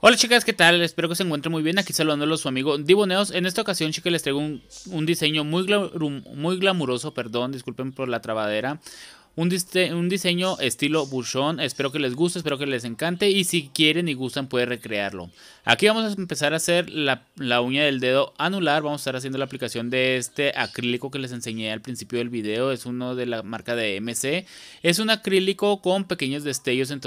Hola chicas, ¿qué tal? Espero que se encuentren muy bien. Aquí saludándolos su amigo Diboneos. En esta ocasión, chicas, les traigo un, diseño muy, muy glamuroso, perdón, disculpen por la trabadera. Un, diseño estilo bouchon Espero que les guste, espero que les encante. Y si quieren y gustan, pueden recrearlo. Aquí vamos a empezar a hacer la, uña del dedo anular. Vamos a estar haciendo la aplicación de este acrílico que les enseñé al principio del video. Es uno de la marca de MC. Es un acrílico con pequeños destellos en,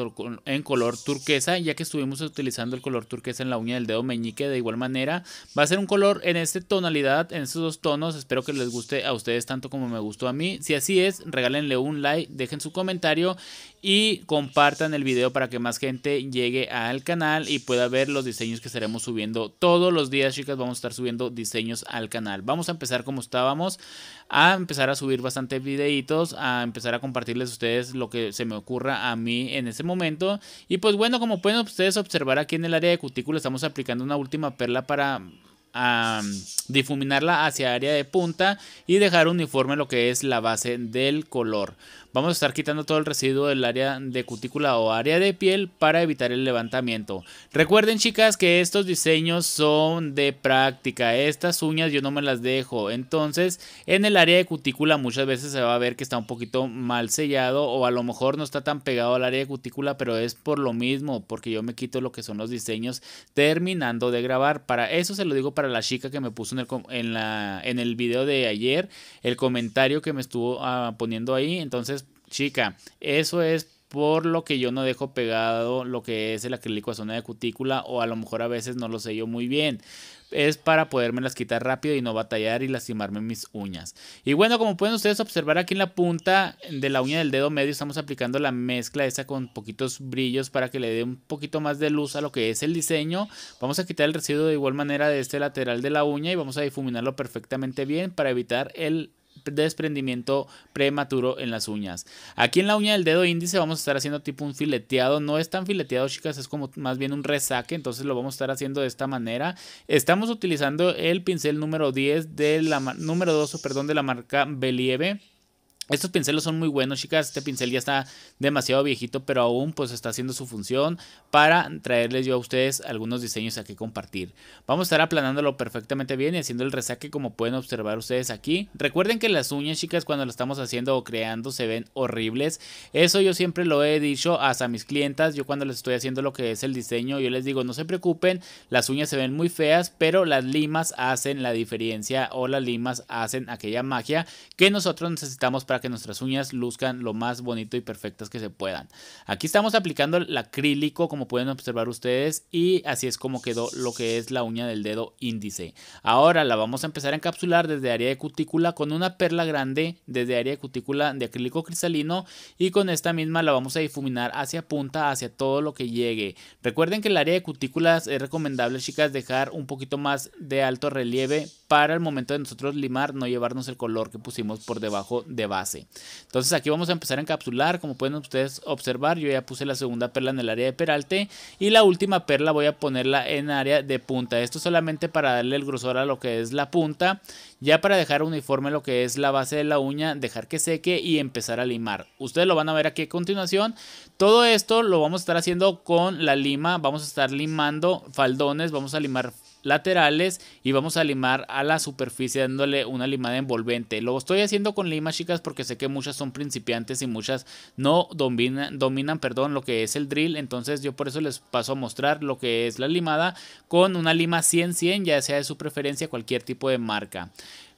en color turquesa. Ya que estuvimos utilizando el color turquesa en la uña del dedo meñique de igual manera. Va a ser un color en esta tonalidad, en estos dos tonos. Espero que les guste a ustedes tanto como me gustó a mí. Si así es, regálenle un like dejen su comentario y compartan el video para que más gente llegue al canal y pueda ver los diseños que estaremos subiendo todos los días, chicas. Vamos a estar subiendo diseños al canal. Vamos a empezar como estábamos, a empezar a subir bastantes videitos, a empezar a compartirles a ustedes lo que se me ocurra a mí en ese momento. Y pues bueno, como pueden ustedes observar aquí en el área de cutícula, estamos aplicando una última perla para difuminarla hacia área de punta y dejar uniforme lo que es la base del color. Vamos a estar quitando todo el residuo del área de cutícula o área de piel para evitar el levantamiento. Recuerden chicas que estos diseños son de práctica. Estas uñas yo no me las dejo. Entonces en el área de cutícula muchas veces se va a ver que está un poquito mal sellado o a lo mejor no está tan pegado al área de cutícula pero es por lo mismo porque yo me quito lo que son los diseños terminando de grabar. Para eso se lo digo para la chica que me puso en el, la, en el video de ayer el comentario que me estuvo ah, poniendo ahí. Entonces Chica, eso es por lo que yo no dejo pegado lo que es el acrílico a zona de cutícula o a lo mejor a veces no lo sé yo muy bien. Es para poderme las quitar rápido y no batallar y lastimarme mis uñas. Y bueno, como pueden ustedes observar aquí en la punta de la uña del dedo medio estamos aplicando la mezcla esa con poquitos brillos para que le dé un poquito más de luz a lo que es el diseño. Vamos a quitar el residuo de igual manera de este lateral de la uña y vamos a difuminarlo perfectamente bien para evitar el desprendimiento prematuro en las uñas. Aquí en la uña del dedo índice vamos a estar haciendo tipo un fileteado. No es tan fileteado, chicas, es como más bien un resaque. Entonces lo vamos a estar haciendo de esta manera. Estamos utilizando el pincel número 10 de la número 2, perdón, de la marca Believe. Estos pinceles son muy buenos, chicas. Este pincel ya está demasiado viejito, pero aún pues está haciendo su función para traerles yo a ustedes algunos diseños a que compartir. Vamos a estar aplanándolo perfectamente bien y haciendo el resaque como pueden observar ustedes aquí. Recuerden que las uñas, chicas, cuando lo estamos haciendo o creando se ven horribles. Eso yo siempre lo he dicho hasta mis clientas. Yo cuando les estoy haciendo lo que es el diseño, yo les digo, no se preocupen, las uñas se ven muy feas, pero las limas hacen la diferencia o las limas hacen aquella magia que nosotros necesitamos para que nuestras uñas luzcan lo más bonito y perfectas que se puedan. Aquí estamos aplicando el acrílico como pueden observar ustedes y así es como quedó lo que es la uña del dedo índice. Ahora la vamos a empezar a encapsular desde área de cutícula con una perla grande desde área de cutícula de acrílico cristalino y con esta misma la vamos a difuminar hacia punta, hacia todo lo que llegue. Recuerden que el área de cutículas es recomendable chicas dejar un poquito más de alto relieve para el momento de nosotros limar no llevarnos el color que pusimos por debajo de base. Entonces aquí vamos a empezar a encapsular, como pueden ustedes observar, yo ya puse la segunda perla en el área de peralte y la última perla voy a ponerla en área de punta. Esto solamente para darle el grosor a lo que es la punta, ya para dejar uniforme lo que es la base de la uña, dejar que seque y empezar a limar. Ustedes lo van a ver aquí a continuación. Todo esto lo vamos a estar haciendo con la lima, vamos a estar limando faldones, vamos a limar laterales y vamos a limar a la superficie dándole una limada envolvente. Lo estoy haciendo con limas chicas porque sé que muchas son principiantes y muchas no dominan, dominan perdón, lo que es el drill. Entonces yo por eso les paso a mostrar lo que es la limada con una lima 100-100 ya sea de su preferencia cualquier tipo de marca.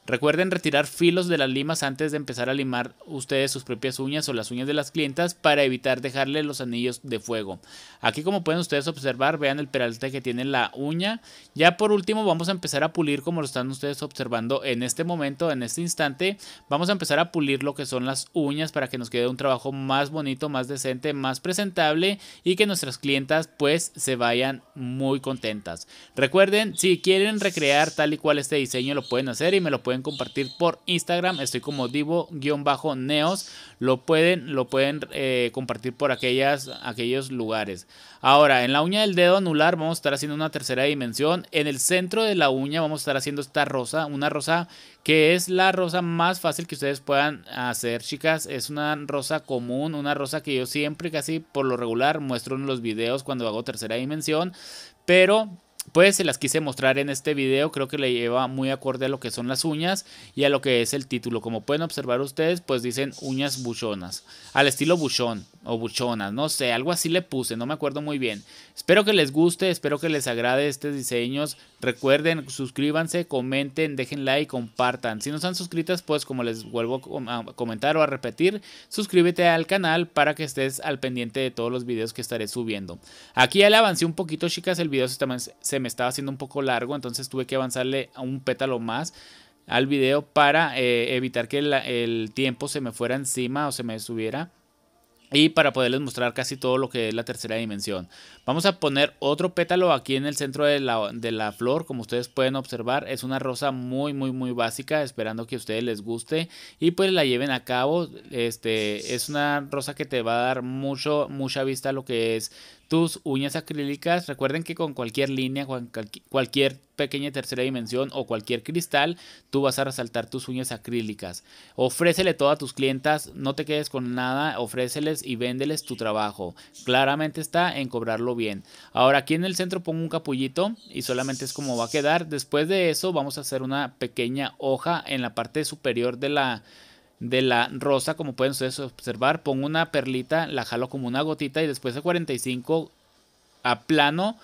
Recuerden retirar filos de las limas antes de empezar a limar ustedes sus propias uñas o las uñas de las clientas para evitar dejarle los anillos de fuego. Aquí como pueden ustedes observar, vean el peralte que tiene la uña. Ya por último vamos a empezar a pulir como lo están ustedes observando en este momento, en este instante. Vamos a empezar a pulir lo que son las uñas para que nos quede un trabajo más bonito, más decente, más presentable y que nuestras clientas pues se vayan muy contentas. Recuerden, si quieren recrear tal y cual este diseño lo pueden hacer y me lo pueden pueden compartir por Instagram. Estoy como divo-neos. Lo pueden, lo pueden eh, compartir por aquellas, aquellos lugares. Ahora, en la uña del dedo anular vamos a estar haciendo una tercera dimensión. En el centro de la uña vamos a estar haciendo esta rosa, una rosa que es la rosa más fácil que ustedes puedan hacer, chicas. Es una rosa común, una rosa que yo siempre casi por lo regular muestro en los videos cuando hago tercera dimensión. Pero pues se las quise mostrar en este video, creo que le lleva muy acorde a lo que son las uñas y a lo que es el título. Como pueden observar ustedes, pues dicen uñas buchonas, al estilo buchón o buchonas, no sé, algo así le puse, no me acuerdo muy bien. Espero que les guste, espero que les agrade estos diseños. Recuerden, suscríbanse, comenten, dejen like, compartan. Si no están suscritas, pues como les vuelvo a comentar o a repetir, suscríbete al canal para que estés al pendiente de todos los videos que estaré subiendo. Aquí ya le avancé un poquito, chicas, el video se me estaba haciendo un poco largo, entonces tuve que avanzarle a un pétalo más al video para eh, evitar que el tiempo se me fuera encima o se me subiera y para poderles mostrar casi todo lo que es la tercera dimensión. Vamos a poner otro pétalo aquí en el centro de la, flor, como ustedes pueden observar, es una rosa muy muy muy básica, esperando que a ustedes les guste y pues la lleven a cabo. Este es una rosa que te va a dar mucho mucha vista a lo que es tus uñas acrílicas. Recuerden que con cualquier línea, cualquier pequeña tercera dimensión o cualquier cristal, tú vas a resaltar tus uñas acrílicas. Ofrécele todo a tus clientas, no te quedes con nada, ofréceles y véndeles tu trabajo. Claramente está en cobrarlo bien. Ahora aquí en el centro pongo un capullito y solamente es como va a quedar. Después de eso vamos a hacer una pequeña hoja en la parte superior de la de la rosa, como pueden ustedes observar, pongo una perlita, la jalo como una gotita y después a 45 plano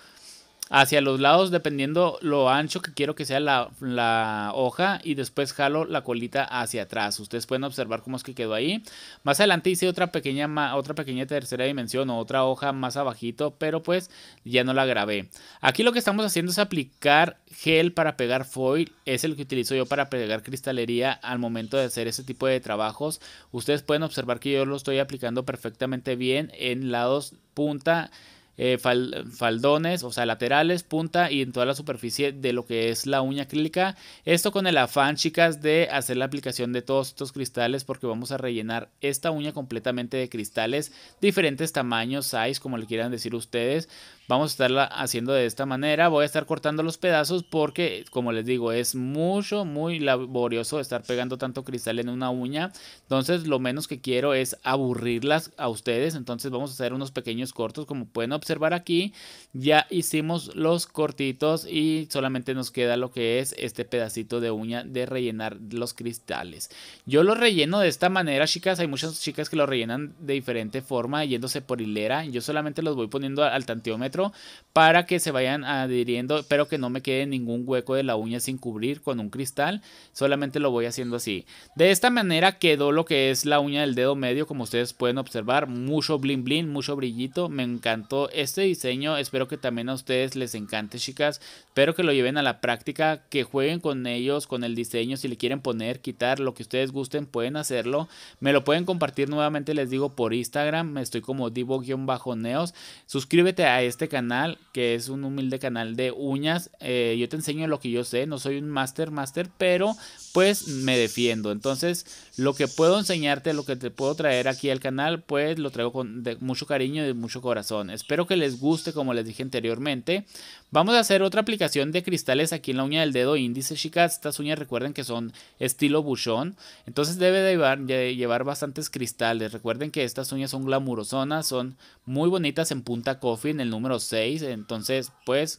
hacia los lados dependiendo lo ancho que quiero que sea la, hoja y después jalo la colita hacia atrás. Ustedes pueden observar cómo es que quedó ahí. Más adelante hice otra pequeña, otra pequeña tercera dimensión o otra hoja más abajito, pero pues ya no la grabé. Aquí lo que estamos haciendo es aplicar gel para pegar foil. Es el que utilizo yo para pegar cristalería al momento de hacer este tipo de trabajos. Ustedes pueden observar que yo lo estoy aplicando perfectamente bien en lados punta eh, faldones, o sea, laterales, punta y en toda la superficie de lo que es la uña acrílica. Esto con el afán, chicas, de hacer la aplicación de todos estos cristales porque vamos a rellenar esta uña completamente de cristales, diferentes tamaños, size, como le quieran decir ustedes. Vamos a estarla haciendo de esta manera. Voy a estar cortando los pedazos porque, como les digo, es mucho, muy laborioso estar pegando tanto cristal en una uña. Entonces, lo menos que quiero es aburrirlas a ustedes. Entonces, vamos a hacer unos pequeños cortos, como pueden observar observar aquí, ya hicimos los cortitos y solamente nos queda lo que es este pedacito de uña de rellenar los cristales. Yo lo relleno de esta manera, chicas. Hay muchas chicas que lo rellenan de diferente forma, yéndose por hilera. Yo solamente los voy poniendo al tanteómetro para que se vayan adhiriendo, pero que no me quede ningún hueco de la uña sin cubrir con un cristal. Solamente lo voy haciendo así. De esta manera quedó lo que es la uña del dedo medio, como ustedes pueden observar. Mucho blin blin, mucho brillito. Me encantó este diseño espero que también a ustedes les encante, chicas. Espero que lo lleven a la práctica, que jueguen con ellos, con el diseño. Si le quieren poner, quitar, lo que ustedes gusten, pueden hacerlo. Me lo pueden compartir nuevamente, les digo, por Instagram. me Estoy como divo-neos. Suscríbete a este canal, que es un humilde canal de uñas. Eh, yo te enseño lo que yo sé. No soy un master, master, pero pues me defiendo. Entonces, lo que puedo enseñarte, lo que te puedo traer aquí al canal, pues lo traigo con mucho cariño y de mucho corazón. Espero que les guste, como les dije anteriormente. Vamos a hacer otra aplicación de cristales aquí en la uña del dedo índice, chicas. Estas uñas recuerden que son estilo buchón. Entonces debe de llevar, de llevar bastantes cristales. Recuerden que estas uñas son glamurosonas, son muy bonitas en punta coffee, en el número 6. Entonces, pues...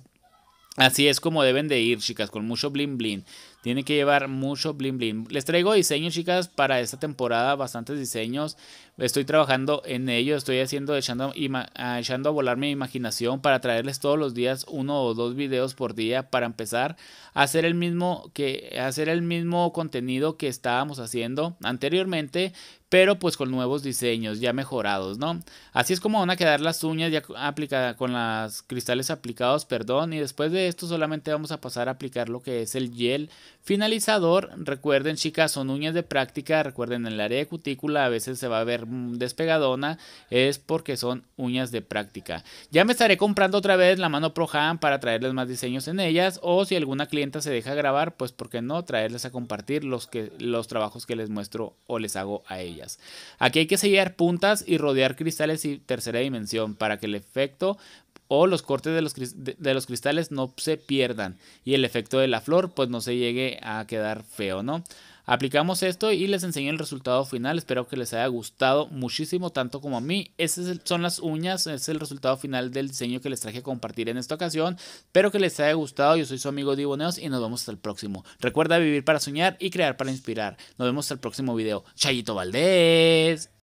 Así es como deben de ir, chicas, con mucho bling blin. Tiene que llevar mucho bling bling. Les traigo diseños, chicas, para esta temporada. Bastantes diseños. Estoy trabajando en ello. Estoy haciendo, ah, echando, a volar mi imaginación para traerles todos los días uno o dos videos por día para empezar a hacer el mismo, que, hacer el mismo contenido que estábamos haciendo anteriormente pero pues con nuevos diseños ya mejorados, ¿no? Así es como van a quedar las uñas ya aplicadas con los cristales aplicados, perdón, y después de esto solamente vamos a pasar a aplicar lo que es el gel Finalizador, recuerden chicas, son uñas de práctica, recuerden en el área de cutícula a veces se va a ver mm, despegadona, es porque son uñas de práctica. Ya me estaré comprando otra vez la mano ProHam para traerles más diseños en ellas o si alguna clienta se deja grabar, pues por qué no traerles a compartir los, que, los trabajos que les muestro o les hago a ellas. Aquí hay que sellar puntas y rodear cristales y tercera dimensión para que el efecto o los cortes de los, de los, cristales no se pierdan y el efecto de la flor pues no se llegue a quedar feo, ¿no? Aplicamos esto y les enseño el resultado final. Espero que les haya gustado muchísimo, tanto como a mí. Esas son las uñas, es el resultado final del diseño que les traje a compartir en esta ocasión. Espero que les haya gustado. Yo soy su amigo Diboneos y nos vemos hasta el próximo. Recuerda vivir para soñar y crear para inspirar. Nos vemos hasta el próximo video. Chayito Valdés.